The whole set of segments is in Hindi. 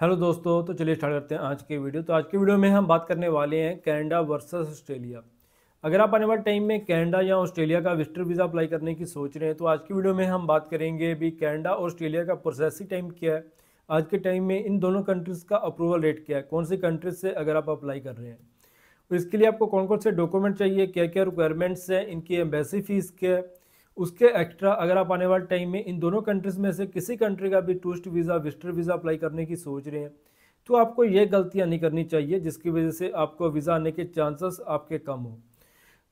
हेलो दोस्तों तो चलिए स्टार्ट करते हैं आज के वीडियो तो आज के वीडियो में हम बात करने वाले हैं कनाडा वर्सेस ऑस्ट्रेलिया अगर आप आने वाले टाइम में कनाडा या ऑस्ट्रेलिया का विस्टर वीज़ा अप्लाई करने की सोच रहे हैं तो आज की वीडियो में हम बात करेंगे भी कनाडा और ऑस्ट्रेलिया का प्रोसेसिंग टाइम क्या है आज के टाइम में इन दोनों कंट्रीज़ का अप्रूवल रेट क्या है कौन सी कंट्रीज से अगर आप अप्लाई कर रहे हैं तो इसके लिए आपको कौन कौन से डॉक्यूमेंट चाहिए क्या क्या रिक्वायरमेंट्स हैं इनकी एम्बेसी फ़ीस क्या है उसके एक्स्ट्रा अगर आप आने वाले टाइम में इन दोनों कंट्रीज़ में से किसी कंट्री का भी tourist visa visitor visa apply करने की सोच रहे हैं तो आपको ये गलतियाँ नहीं करनी चाहिए जिसकी वजह से आपको वीज़ा आने के चांसेस आपके कम हो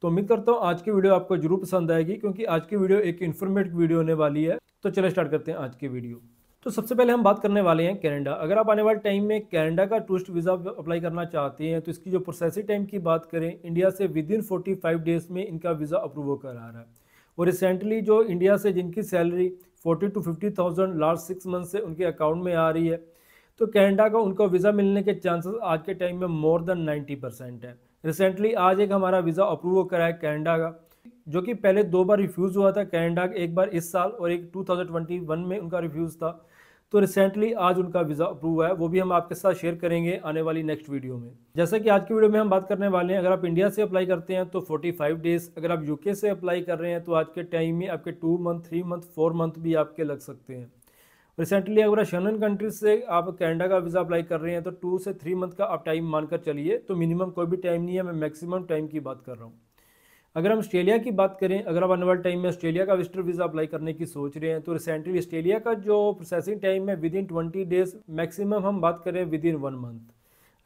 तो उम्मीद करता हूँ आज की वीडियो आपको जरूर पसंद आएगी क्योंकि आज की वीडियो एक इन्फॉर्मेटिव वीडियो होने वाली है तो चले स्टार्ट करते हैं आज की वीडियो तो सबसे पहले हम बात करने वाले हैं कनाडा अगर आप आने वाले टाइम में कनाडा का टूरिस्ट वीज़ा अप्लाई करना चाहते हैं तो इसकी जो प्रोसेसिंग टाइम की बात करें इंडिया से विद इन फोर्टी डेज़ में इनका वीज़ा अप्रूव होकर आ रहा है और रिसेंटली जो इंडिया से जिनकी salary forty two fifty thousand last six month से उनके अकाउंट में आ रही है तो कैनेडा का उनको वीज़ा मिलने के चांसेस आज के टाइम में मोर देन नाइन्टी परसेंट है रिसेंटली आज एक हमारा वीज़ा अप्रूव करा है कैनेडा का जो कि पहले दो बार रिफ्यूज़ हुआ था कैनेडा एक बार इस साल और एक टू में उनका रिफ्यूज़ था तो रिसेंटली आज उनका वीज़ा अप्रूव है वो भी हम आपके साथ शेयर करेंगे आने वाली नेक्स्ट वीडियो में जैसा कि आज की वीडियो में हम बात करने वाले हैं अगर आप इंडिया से अप्लाई करते हैं तो 45 डेज़ अगर आप यूके से अप्लाई कर रहे हैं तो आज के टाइम में आपके two month three month four month भी आपके लग सकते हैं रिसेंटली अगर आप शनन कंट्रीज से आप कैनेडा का वीज़ा अप्लाई कर रहे हैं तो टू से थ्री मंथ का आप टाइम मानकर चलिए तो मिनिमम कोई भी टाइम नहीं है मैं मैक्सिमम टाइम की बात कर रहा हूँ अगर हम ऑस्ट्रेलिया की बात करें अगर आप आने वाले टाइम में ऑस्ट्रेलिया का विस्टर वीज़ा अप्लाई करने की सोच रहे हैं तो रिसेंटली ऑस्ट्रेलिया का जो प्रोसेसिंग टाइम है within twenty days maximum हम बात करें within one month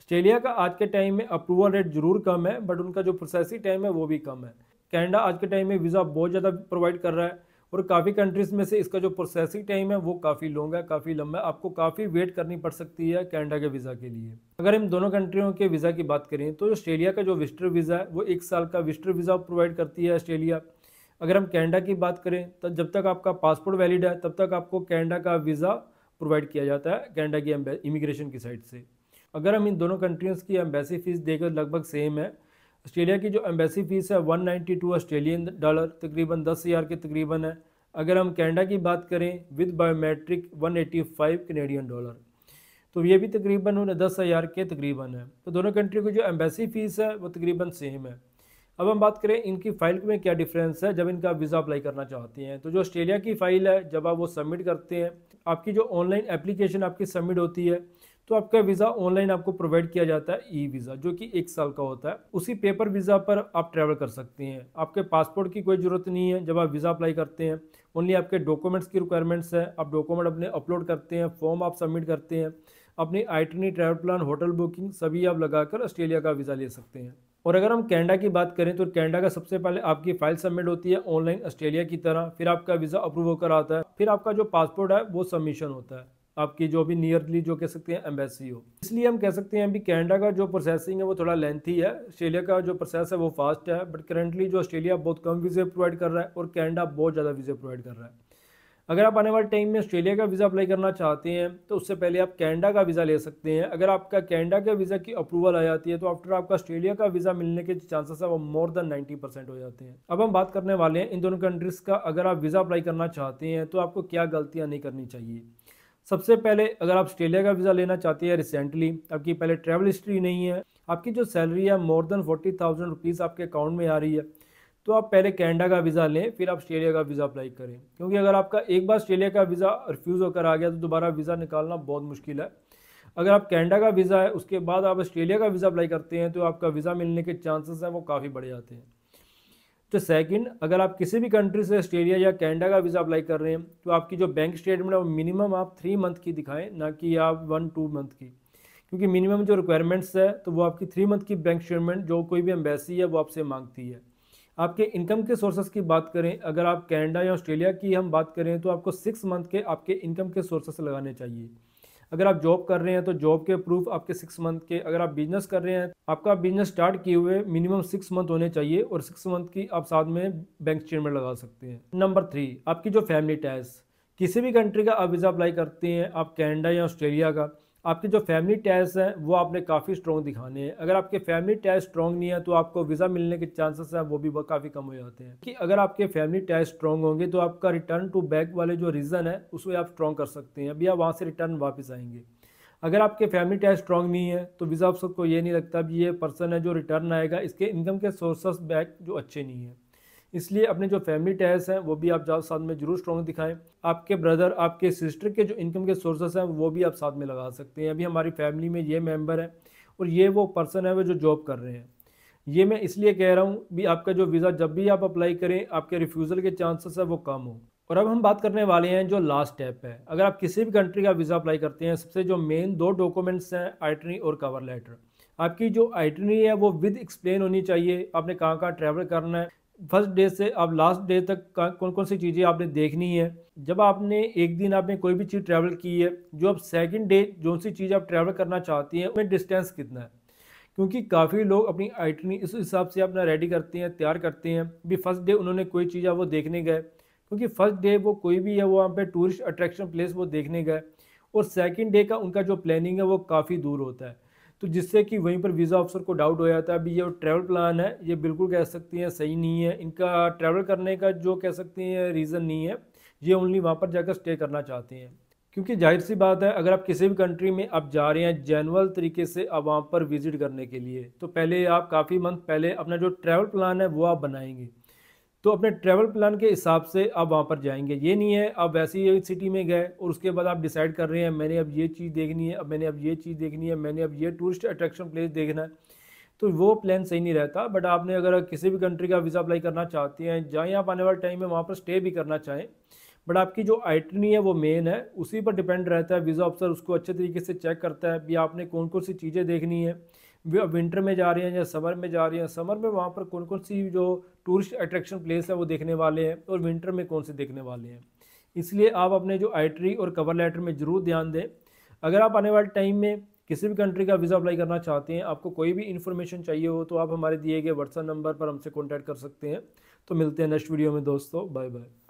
Australia का आज के टाइम में अप्रूवल रेट ज़रूर कम है बट उनका जो प्रोसेसिंग टाइम है वो भी कम है कैनेडा आज के टाइम में वीज़ा बहुत ज़्यादा प्रोवाइड कर रहा है और काफ़ी कंट्रीज़ में से इसका जो प्रोसेसिंग टाइम है वो काफ़ी लॉन्ग है काफ़ी लंबा है आपको काफ़ी वेट करनी पड़ सकती है कैनेडा के वीज़ा के लिए अगर हम दोनों कंट्रियों के वीज़ा की बात करें तो ऑस्ट्रेलिया का जो विस्टर वीज़ा है वो एक साल का विस्टर वीज़ा प्रोवाइड करती है ऑस्ट्रेलिया अगर हम कैनेडा की बात करें तो जब तक आपका पासपोर्ट वैलिड है तब तक आपको कैनेडा का वीज़ा प्रोवाइड किया जाता है कैनेडा की इमिग्रेशन की साइड से अगर हम इन दोनों कंट्रीज़ की एम्बेसी फ़ीस देकर लगभग सेम है ऑस्ट्रेलिया की जो एम्बेसी फ़ीस है 192 ऑस्ट्रेलियन डॉलर तकरीबन दस हज़ार के तकरीबन है अगर हम कनाडा की बात करें विद बायोमेट्रिक 185 कनेडियन डॉलर तो ये भी तकरीबन उन्हें दस हज़ार के तकरीबन है तो दोनों कंट्री की जो एम्बेसी फ़ीस है वो तकरीबन सेम है अब हम बात करें इनकी फ़ाइल में क्या डिफरेंस है जब इनका वीज़ा अप्लाई करना चाहते हैं तो जो ऑस्ट्रेलिया की फ़ाइल है जब आप वो सबमिट करते हैं आपकी जो ऑनलाइन एप्लीकेशन आपकी सबमिट होती है तो आपका वीज़ा ऑनलाइन आपको प्रोवाइड किया जाता है ई वीज़ा जो कि एक साल का होता है उसी पेपर वीज़ा पर आप ट्रैवल कर सकते हैं आपके पासपोर्ट की कोई ज़रूरत नहीं है जब आप वीज़ा अप्लाई करते हैं ओनली आपके डॉक्यूमेंट्स की रिक्वायरमेंट्स है आप डॉक्यूमेंट अपने अपलोड करते हैं फॉर्म आप सबमिट करते हैं अपनी itinerary travel plan hotel booking सभी आप लगाकर ऑस्ट्रेलिया का वीज़ा ले सकते हैं और अगर हम कैनेडा की बात करें तो कैनेडा का सबसे पहले आपकी फाइल सबमिट होती है ऑनलाइन ऑस्ट्रेलिया की तरह फिर आपका वीज़ा अप्रूव होकर आता है फिर आपका जो पासपोर्ट है वो सबमिशन होता है आपकी जो भी नियरली जो कह सकते हैं एम्बेसी हो इसलिए हम कह सकते हैं अभी कैनेडा का जो प्रोसेसिंग है वो थोड़ा लेंथी है ऑस्ट्रेलिया का जो प्रोसेस है वो फास्ट है बट करंटली जो ऑस्ट्रेलिया बहुत कम वीज़े प्रोवाइड कर रहा है और कैनेडा बहुत ज़्यादा वीज़े प्रोवाइड कर रहा है अगर आप आने वाले टाइम में ऑस्ट्रेलिया का वीज़ा अप्लाई करना चाहते हैं तो उससे पहले आप कैनेडा का वीज़ा ले सकते हैं अगर आपका कैनेडा के वीज़ा की अप्रूवल आ जाती है तो आफ्टर आपका ऑस्ट्रेलिया का वीज़ा मिलने के चांसेस है वो मोर देन 90 परसेंट हो जाते हैं अब हम बात करने वाले हैं इन दोनों कंट्रीज़ का अगर आप वीज़ा अप्लाई करना चाहते हैं तो आपको क्या गलतियाँ नहीं करनी चाहिए सबसे पहले अगर आप ऑस्ट्रेलिया का वीज़ा लेना चाहते हैं रिसेंटली आपकी पहले ट्रैवल हिस्ट्री नहीं है आपकी जो सैलरी है more than forty thousand rupees आपके अकाउंट में आ रही है तो आप पहले कैनेडा का वीज़ा लें फिर आप ऑस्ट्रेलिया का वीज़ा अप्लाई करें क्योंकि अगर आपका एक बार ऑस्ट्रेलिया का वीज़ा रिफ्यूज़ होकर आ गया तो दोबारा वीज़ा निकालना बहुत मुश्किल है अगर आप कैनेडा का वीज़ा है उसके बाद आप ऑस्ट्रेलिया का वीज़ा अप्लाई करते हैं तो आपका वीज़ा मिलने के चांसेस हैं वो काफ़ी बढ़ जाते हैं तो सेकंड अगर आप किसी भी कंट्री से ऑस्ट्रेलिया या कैनेडा का वीज़ा अप्लाई कर रहे हैं तो आपकी जो बैंक स्टेटमेंट है वो मिनिमम आप थ्री मंथ की दिखाएं ना कि आप वन टू मंथ की क्योंकि मिनिमम जो रिक्वायरमेंट्स है तो वो आपकी थ्री मंथ की बैंक स्टेटमेंट जो कोई भी एम्बेसी है वो आपसे मांगती है आपके इनकम के सोर्सेज की बात करें अगर आप कैनेडा या ऑस्ट्रेलिया की हम बात करें तो आपको सिक्स मंथ के आपके इनकम के सोर्सेस लगाने चाहिए अगर आप जॉब कर रहे हैं तो जॉब के प्रूफ आपके सिक्स मंथ के अगर आप बिजनेस कर रहे हैं आपका बिजनेस स्टार्ट किए हुए मिनिमम सिक्स मंथ होने चाहिए और सिक्स मंथ की आप साथ में बैंक स्टेटमेंट लगा सकते हैं नंबर थ्री आपकी जो फैमिली टैक्स किसी भी कंट्री का आप वीज़ा अप्लाई करते हैं आप कैनेडा या ऑस्ट्रेलिया का आपके जो फैमिली टैक्स हैं वो आपने काफ़ी स्ट्रॉन्ग दिखाने हैं अगर आपके फैमिली टैक्स स्ट्रॉन्ग नहीं है तो आपको वीज़ा मिलने के चांसेस हैं वो भी काफ़ी कम हो जाते हैं कि अगर आपके फैमिली टैक्स स्ट्रॉन्ग होंगे तो आपका रिटर्न टू बैक वाले जो रीज़न है उसमें आप स्ट्रॉन्ग कर सकते हैं अभी आप वहाँ से रिटर्न वापस आएंगे अगर आपके फैमिली टैक्स स्ट्रॉन्ग नहीं है तो वीज़ा आप सबको ये नहीं लगता अब ये पर्सन है जो रिटर्न आएगा इसके इनकम के सोर्सेस बैक जो अच्छे नहीं हैं इसलिए अपने जो फैमिली टैक्स हैं वो भी आप जाओ साथ में जरूर स्ट्रॉन्ग दिखाएं आपके ब्रदर आपके सिस्टर के जो इनकम के सोर्सेस हैं वो भी आप साथ में लगा सकते हैं अभी हमारी फैमिली में ये मेम्बर है और ये वो पर्सन है वो जो जॉब कर रहे हैं ये मैं इसलिए कह रहा हूँ भी आपका जो वीज़ा जब भी आप अप्लाई करें आपके रिफ्यूज़ल के चांसेस है वो कम हो और अब हम बात करने वाले हैं जो लास्ट स्टेप है अगर आप किसी भी कंट्री का वीज़ा अप्लाई करते हैं सबसे जो मेन दो डॉक्यूमेंट्स हैं आइटनी और कवर लेटर आपकी जो आइटनी है वो विद एक्सप्लेन होनी चाहिए आपने कहाँ कहाँ ट्रैवल करना है फर्स्ट डे से अब लास्ट डे तक कौन कौन सी चीज़ें आपने देखनी है जब आपने एक दिन आपने कोई भी चीज़ ट्रैवल की है जो आप सेकंड डे जो सी चीज़ आप ट्रैवल करना चाहती हैं उसमें डिस्टेंस कितना है क्योंकि काफ़ी लोग अपनी आइटनी इस हिसाब से अपना रेडी करते हैं तैयार करते हैं भी फर्स्ट डे उन्होंने कोई चीज़ है वो देखने गए क्योंकि फर्स्ट डे वो कोई भी है वो वहाँ पर टूरिस्ट अट्रैक्शन प्लेस वो देखने गए और सेकेंड डे का उनका जो प्लानिंग है वो काफ़ी दूर होता है तो जिससे कि वहीं पर वीज़ा ऑफिसर को डाउट हो जाता है अभी ये ट्रैवल प्लान है ये बिल्कुल कह सकती हैं सही नहीं है इनका ट्रैवल करने का जो कह सकते हैं रीज़न नहीं है ये ओनली वहाँ पर जाकर स्टे करना चाहते हैं क्योंकि जाहिर सी बात है अगर आप किसी भी कंट्री में आप जा रहे हैं जेनरल तरीके से आप वहाँ पर विज़िट करने के लिए तो पहले आप काफ़ी मंथ पहले अपना जो ट्रैवल प्लान है वो आप बनाएंगे तो अपने ट्रैवल प्लान के हिसाब से आप वहाँ पर जाएंगे ये नहीं है आप वैसे ही सिटी में गए और उसके बाद आप डिसाइड कर रहे हैं मैंने अब ये चीज़ देखनी है अब मैंने अब ये चीज़ देखनी है मैंने अब ये टूरिस्ट अट्रैक्शन प्लेस देखना है तो वो प्लान सही नहीं रहता बट आपने अगर किसी भी कंट्री का वीज़ा अप्लाई करना चाहते हैं जहाँ आप आने वाले टाइम में वहाँ पर स्टे भी करना चाहें बट आपकी जो आइटनी है वो मेन है उसी पर डिपेंड रहता है वीज़ा ऑफिसर उसको अच्छे तरीके से चेक करता है भी आपने कौन कौन सी चीज़ें देखनी है विंटर में जा रहे हैं या समर में जा रहे हैं समर में वहाँ पर कौन कौन सी जो टूरिस्ट अट्रैक्शन प्लेस है वो देखने वाले हैं और विंटर में कौन से देखने वाले हैं इसलिए आप अपने जो आइटरी और कवर लेटर में ज़रूर ध्यान दें अगर आप आने वाले टाइम में किसी भी कंट्री का वीज़ा अप्लाई करना चाहते हैं आपको कोई भी इन्फॉर्मेशन चाहिए हो तो आप हमारे दिए गए व्हाट्सएप नंबर पर हमसे कॉन्टैक्ट कर सकते हैं तो मिलते हैं नेक्स्ट वीडियो में दोस्तों बाय बाय